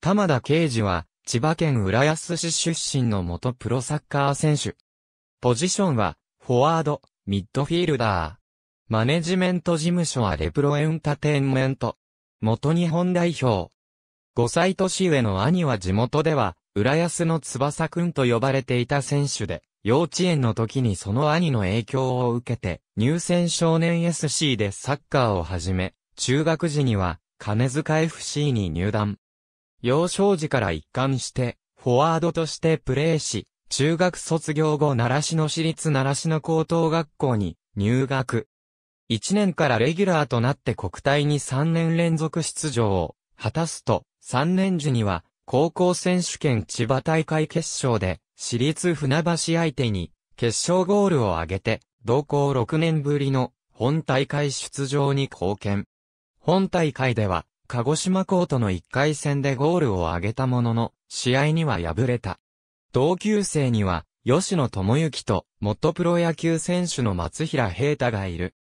玉田啓二は、千葉県浦安市出身の元プロサッカー選手。ポジションは、フォワード、ミッドフィールダー。マネジメント事務所はレプロエンタテインメント。元日本代表。5歳年上の兄は地元では、浦安の翼くんと呼ばれていた選手で、幼稚園の時にその兄の影響を受けて、入選少年 SC でサッカーを始め、中学時には、金塚 FC に入団。幼少時から一貫して、フォワードとしてプレーし、中学卒業後奈良市の市立奈良市の高等学校に入学。1年からレギュラーとなって国体に3年連続出場を果たすと、3年時には高校選手権千葉大会決勝で、市立船橋相手に決勝ゴールを挙げて、同校6年ぶりの本大会出場に貢献。本大会では鹿児島コートの1回戦でゴールを挙げたものの、試合には敗れた。同級生には、吉野智之と、元プロ野球選手の松平平太がいる。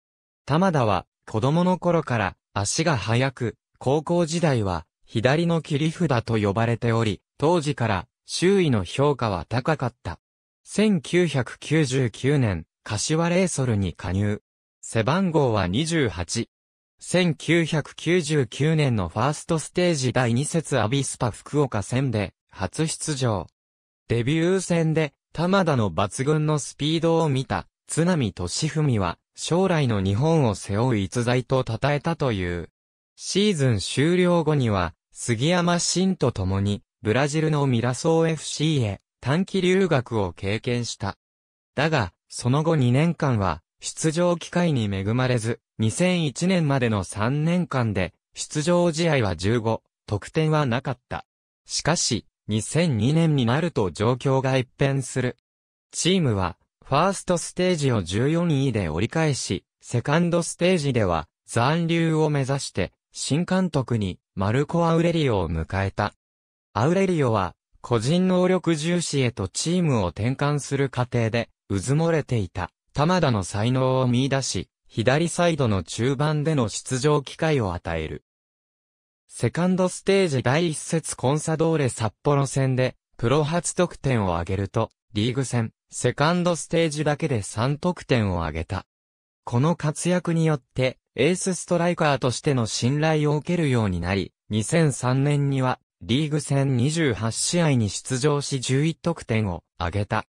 玉田は、子供の頃から、足が速く、高校時代は、左の切り札と呼ばれており、当時から、周囲の評価は高かった。1999年、柏レイソルに加入。背番号は28。1999年のファーストステージ第2節アビスパ福岡戦で初出場。デビュー戦で玉田の抜群のスピードを見た津波俊文は将来の日本を背負う逸材と称えたという。シーズン終了後には杉山真と共にブラジルのミラソー FC へ短期留学を経験した。だが、その後2年間は出場機会に恵まれず、2001年までの3年間で、出場試合は15、得点はなかった。しかし、2002年になると状況が一変する。チームは、ファーストステージを14位で折り返し、セカンドステージでは、残留を目指して、新監督に、マルコ・アウレリオを迎えた。アウレリオは、個人能力重視へとチームを転換する過程で、渦漏れていた。玉田の才能を見出し、左サイドの中盤での出場機会を与える。セカンドステージ第1節コンサドーレ札幌戦で、プロ初得点を挙げると、リーグ戦、セカンドステージだけで3得点を挙げた。この活躍によって、エースストライカーとしての信頼を受けるようになり、2003年には、リーグ戦28試合に出場し11得点を挙げた。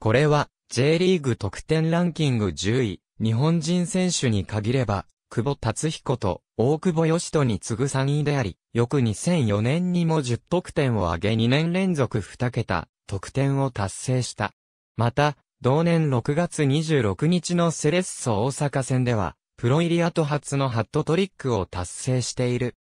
これは、J リーグ得点ランキング10位、日本人選手に限れば、久保達彦と大久保義人に次ぐ3位であり、翌2004年にも10得点を挙げ2年連続2桁、得点を達成した。また、同年6月26日のセレッソ大阪戦では、プロイリアと初のハットトリックを達成している。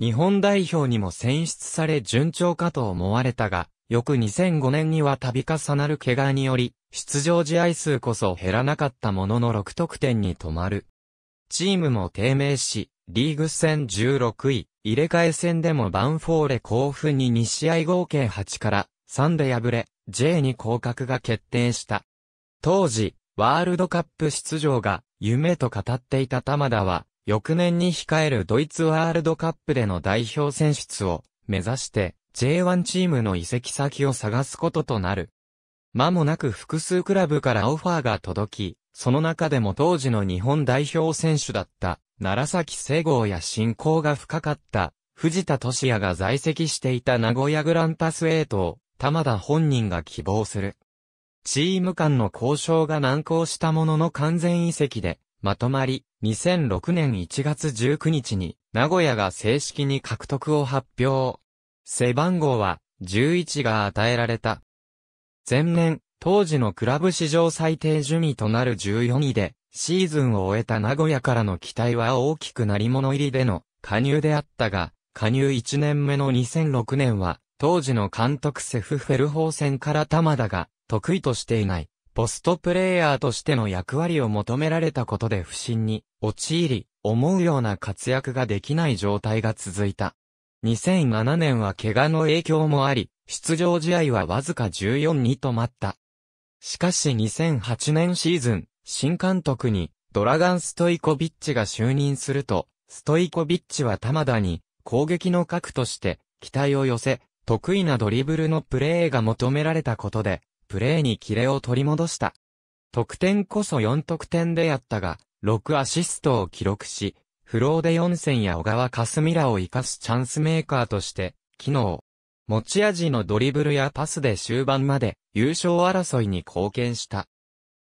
日本代表にも選出され順調かと思われたが、翌2005年には度重なる怪我により、出場試合数こそ減らなかったものの6得点に止まる。チームも低迷し、リーグ戦16位、入れ替え戦でもバンフォーレ甲府に2試合合計8から3で敗れ、J に降格が決定した。当時、ワールドカップ出場が夢と語っていた玉田は、翌年に控えるドイツワールドカップでの代表選出を目指して J1 チームの移籍先を探すこととなる。間もなく複数クラブからオファーが届き、その中でも当時の日本代表選手だった、良崎聖郷や進行が深かった、藤田俊也が在籍していた名古屋グランパス8を、玉田本人が希望する。チーム間の交渉が難航したものの完全移籍で、まとまり、2006年1月19日に、名古屋が正式に獲得を発表。背番号は11が与えられた。前年、当時のクラブ史上最低順位となる14位で、シーズンを終えた名古屋からの期待は大きくなり物入りでの加入であったが、加入1年目の2006年は、当時の監督セフ・フェルホーセンから玉田が、得意としていない、ポストプレイヤーとしての役割を求められたことで不振に陥り、思うような活躍ができない状態が続いた。2007年は怪我の影響もあり、出場試合はわずか14に止まった。しかし2008年シーズン、新監督にドラガン・ストイコビッチが就任すると、ストイコビッチは玉田に攻撃の核として期待を寄せ、得意なドリブルのプレーが求められたことで、プレーにキレを取り戻した。得点こそ4得点であったが、6アシストを記録し、フローデ4選や小川霞らを生かすチャンスメーカーとして、機能。持ち味のドリブルやパスで終盤まで優勝争いに貢献した。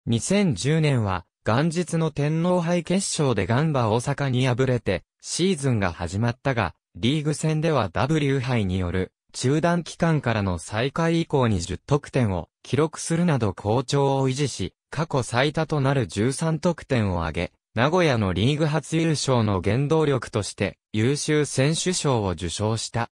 2010年は元日の天皇杯決勝でガンバ大阪に敗れてシーズンが始まったが、リーグ戦では W 杯による中断期間からの再開以降に10得点を記録するなど好調を維持し、過去最多となる13得点を挙げ、名古屋のリーグ初優勝の原動力として優秀選手賞を受賞した。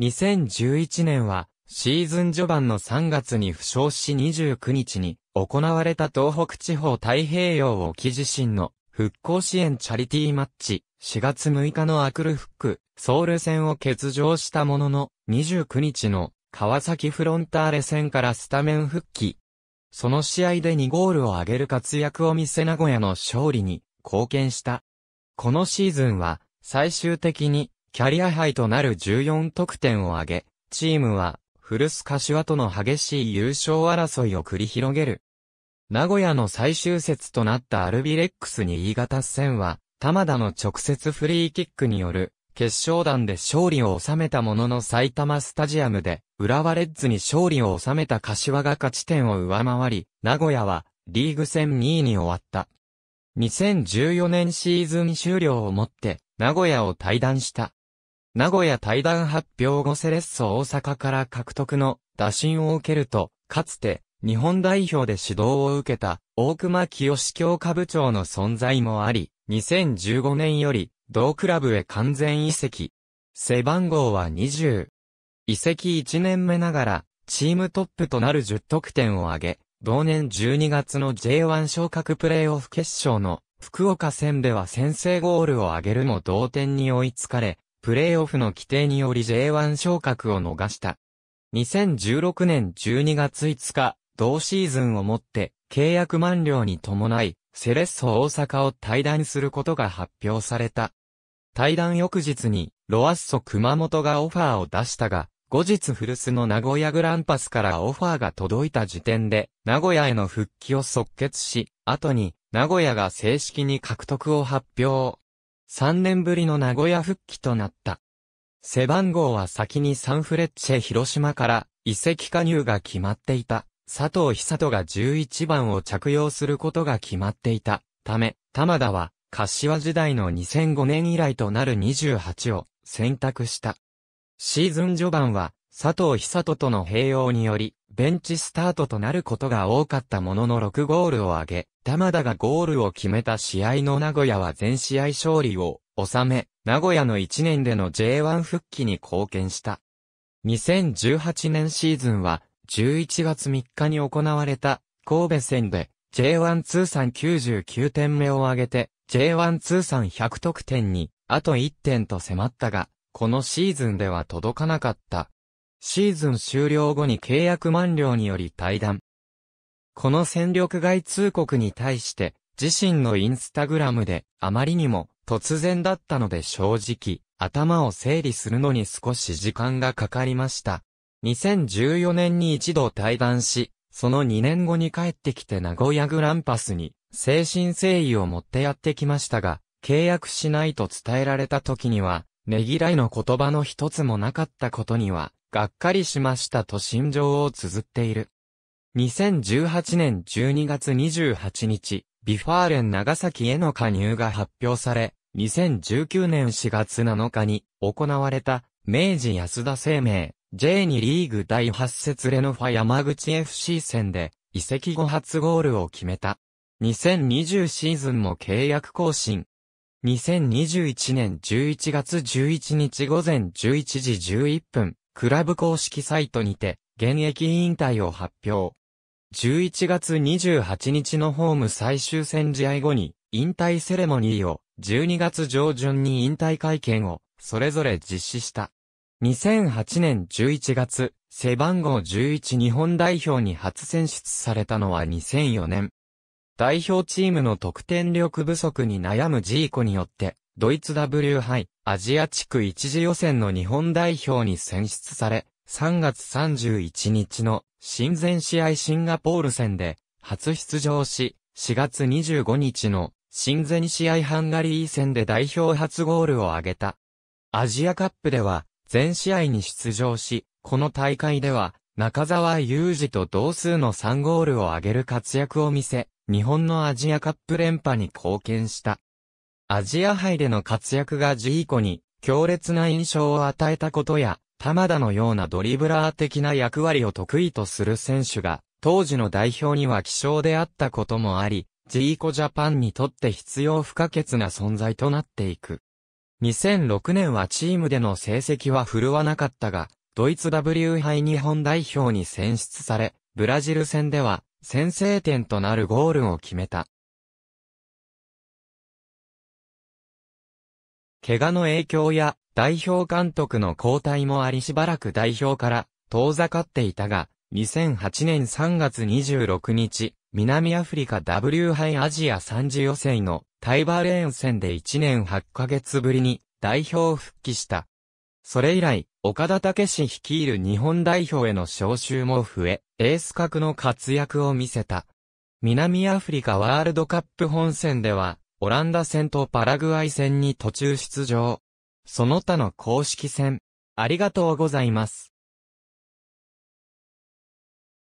2011年はシーズン序盤の3月に負傷し29日に行われた東北地方太平洋沖地震の復興支援チャリティーマッチ4月6日のアクルフックソウル戦を欠場したものの29日の川崎フロンターレ戦からスタメン復帰その試合で2ゴールを挙げる活躍を見せ名古屋の勝利に貢献した。このシーズンは最終的にキャリア杯となる14得点を挙げ、チームは古巣柏との激しい優勝争いを繰り広げる。名古屋の最終節となったアルビレックスに新潟戦は、玉田の直接フリーキックによる決勝弾で勝利を収めたものの埼玉スタジアムで、浦和レッズに勝利を収めた柏が勝ち点を上回り、名古屋はリーグ戦2位に終わった。2014年シーズン終了をもって、名古屋を退団した。名古屋退団発表後セレッソ大阪から獲得の打診を受けると、かつて日本代表で指導を受けた大熊清志教科部長の存在もあり、2015年より、同クラブへ完全移籍。背番号は20。移籍1年目ながら、チームトップとなる10得点を挙げ、同年12月の J1 昇格プレイオフ決勝の福岡戦では先制ゴールを挙げるも同点に追いつかれ、プレイオフの規定により J1 昇格を逃した。2016年12月5日、同シーズンをもって契約満了に伴い、セレッソ大阪を退団することが発表された。退団翌日に、ロアッソ熊本がオファーを出したが、後日古巣の名古屋グランパスからオファーが届いた時点で、名古屋への復帰を即決し、後に、名古屋が正式に獲得を発表。3年ぶりの名古屋復帰となった。背番号は先にサンフレッチェ広島から、移籍加入が決まっていた。佐藤久人が11番を着用することが決まっていたため、玉田は、柏時代の2005年以来となる28を選択した。シーズン序盤は、佐藤久人との併用により、ベンチスタートとなることが多かったものの6ゴールを挙げ、玉田がゴールを決めた試合の名古屋は全試合勝利を収め、名古屋の1年での J1 復帰に貢献した。2018年シーズンは、11月3日に行われた神戸戦で J1 通算99点目を挙げて J1 通算100得点にあと1点と迫ったが、このシーズンでは届かなかった。シーズン終了後に契約満了により退団。この戦力外通告に対して、自身のインスタグラムであまりにも突然だったので正直、頭を整理するのに少し時間がかかりました。2014年に一度対談し、その2年後に帰ってきて名古屋グランパスに、精神誠意を持ってやってきましたが、契約しないと伝えられた時には、ねぎらいの言葉の一つもなかったことには、がっかりしましたと心情を綴っている。2018年12月28日、ビファーレン長崎への加入が発表され、2019年4月7日に行われた明治安田生命 J2 リーグ第8節レノファ山口 FC 戦で、移籍後初ゴールを決めた。2020シーズンも契約更新。2021年11月11日午前11時11分、クラブ公式サイトにて、現役引退を発表。11月28日のホーム最終戦試合後に、引退セレモニーを、12月上旬に引退会見を、それぞれ実施した。2008年11月、背番号11日本代表に初選出されたのは2004年。代表チームの得点力不足に悩むジーコによって、ドイツ W 杯アジア地区一次予選の日本代表に選出され、3月31日の親善試合シンガポール戦で初出場し、4月25日の親善試合ハンガリー戦で代表初ゴールを挙げた。アジアカップでは全試合に出場し、この大会では、中澤裕二と同数の3ゴールを挙げる活躍を見せ、日本のアジアカップ連覇に貢献した。アジア杯での活躍がジーコに強烈な印象を与えたことや、玉田のようなドリブラー的な役割を得意とする選手が、当時の代表には希少であったこともあり、ジーコジャパンにとって必要不可欠な存在となっていく。2006年はチームでの成績は振るわなかったが、ドイツ W 杯日本代表に選出され、ブラジル戦では先制点となるゴールを決めた。怪我の影響や代表監督の交代もありしばらく代表から遠ざかっていたが、2008年3月26日、南アフリカ W 杯アジア3次予選のタイバーレーン戦で1年8ヶ月ぶりに代表復帰した。それ以来、岡田武史率いる日本代表への招集も増え、エース格の活躍を見せた。南アフリカワールドカップ本戦では、オランダ戦とパラグアイ戦に途中出場。その他の公式戦、ありがとうございます。